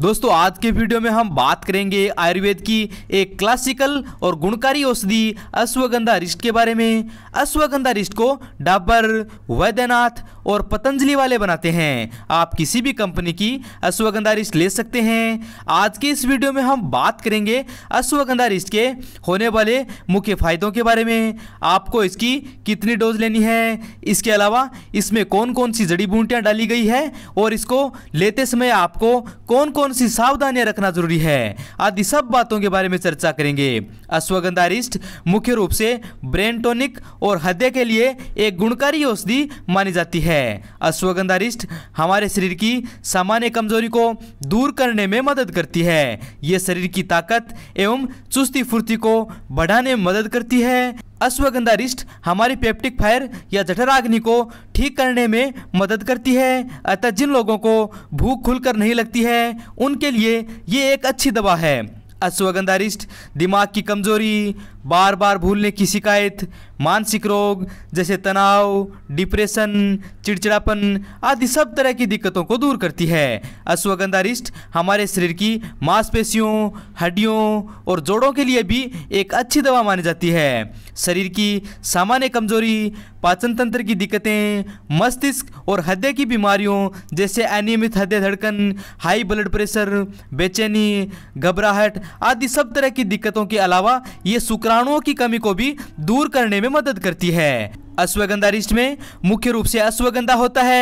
दोस्तों आज के वीडियो में हम बात करेंगे आयुर्वेद की एक क्लासिकल और गुणकारी औषधि अश्वगंधा रिष्ट के बारे में अश्वगंधा रिष्ट को डाबर वैद्यनाथ और पतंजलि वाले बनाते हैं आप किसी भी कंपनी की अश्वगंधा रिष्ट ले सकते हैं आज के इस वीडियो में हम बात करेंगे अश्वगंधा रिष्ट के होने वाले मुख्य फायदों के बारे में आपको इसकी कितनी डोज लेनी है इसके अलावा इसमें कौन कौन सी जड़ी बूटियाँ डाली गई है और इसको लेते समय आपको कौन कौन कौन सी सावधानियां रखना जरूरी है आदि सब बातों के बारे में चर्चा करेंगे अश्वगंधा रिस्ट मुख्य रूप से ब्रेन टोनिक और हृदय के लिए एक गुणकारी औषधि मानी जाती है अश्वगंधा रिस्ट हमारे शरीर की सामान्य कमजोरी को दूर करने में मदद करती है ये शरीर की ताकत एवं चुस्ती फुर्ती को बढ़ाने में मदद करती है अश्वगंधा रिस्ट हमारी पेप्टिक फायर या जठराग्नि को ठीक करने में मदद करती है अतः जिन लोगों को भूख खुलकर नहीं लगती है उनके लिए ये एक अच्छी दवा है अश्वगंधा रिस्ट दिमाग की कमजोरी बार बार भूलने की शिकायत मानसिक रोग जैसे तनाव डिप्रेशन चिड़चिड़ापन आदि सब तरह की दिक्कतों को दूर करती है अश्वगंधा रिस्ट हमारे शरीर की मांसपेशियों हड्डियों और जोड़ों के लिए भी एक अच्छी दवा मानी जाती है शरीर की सामान्य कमजोरी पाचन तंत्र की दिक्कतें मस्तिष्क और हृदय की बीमारियों जैसे अनियमित हृदय धड़कन हाई ब्लड प्रेशर बेचैनी घबराहट आदि सब तरह की दिक्कतों के अलावा ये शुक्राणुओं की कमी को भी दूर करने में में मदद करती है अश्वगंधा रिस्ट में मुख्य रूप से अश्वगंधा होता है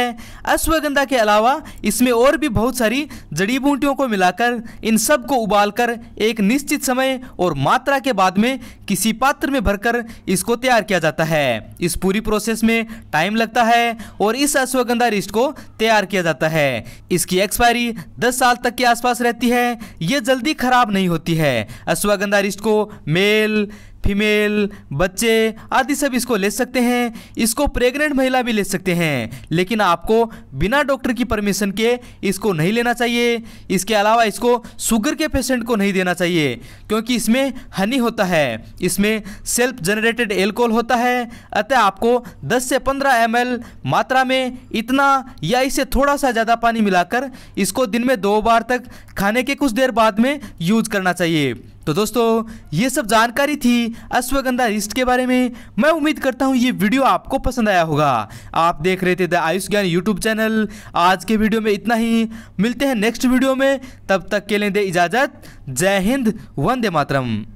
अश्वगंधा के अलावा इसमें और भी बहुत सारी जड़ी बूटियों को मिलाकर इन सब को उबालकर एक निश्चित समय और मात्रा के बाद में किसी पात्र में भरकर इसको तैयार किया जाता है इस पूरी प्रोसेस में टाइम लगता है और इस अश्वगंधा रिस्ट को तैयार किया जाता है इसकी एक्सपायरी 10 साल तक के आसपास रहती है ये जल्दी खराब नहीं होती है अश्वगंधा रिस्ट को मेल फीमेल बच्चे आदि सब इसको ले सकते हैं इसको प्रेग्नेंट महिला भी ले सकते हैं लेकिन आपको बिना डॉक्टर की परमिशन के इसको नहीं लेना चाहिए इसके अलावा इसको शुगर के पेशेंट को नहीं देना चाहिए क्योंकि इसमें हनी होता है इसमें सेल्फ जनरेटेड एल्कोहल होता है अतः आपको 10 से 15 एम मात्रा में इतना या इससे थोड़ा सा ज़्यादा पानी मिलाकर इसको दिन में दो बार तक खाने के कुछ देर बाद में यूज करना चाहिए तो दोस्तों ये सब जानकारी थी अश्वगंधा रिस्ट के बारे में मैं उम्मीद करता हूँ ये वीडियो आपको पसंद आया होगा आप देख रहे थे द आयुष ज्ञान यूट्यूब चैनल आज के वीडियो में इतना ही मिलते हैं नेक्स्ट वीडियो में तब तक के लिए दे इजाज़त जय हिंद वंदे मातरम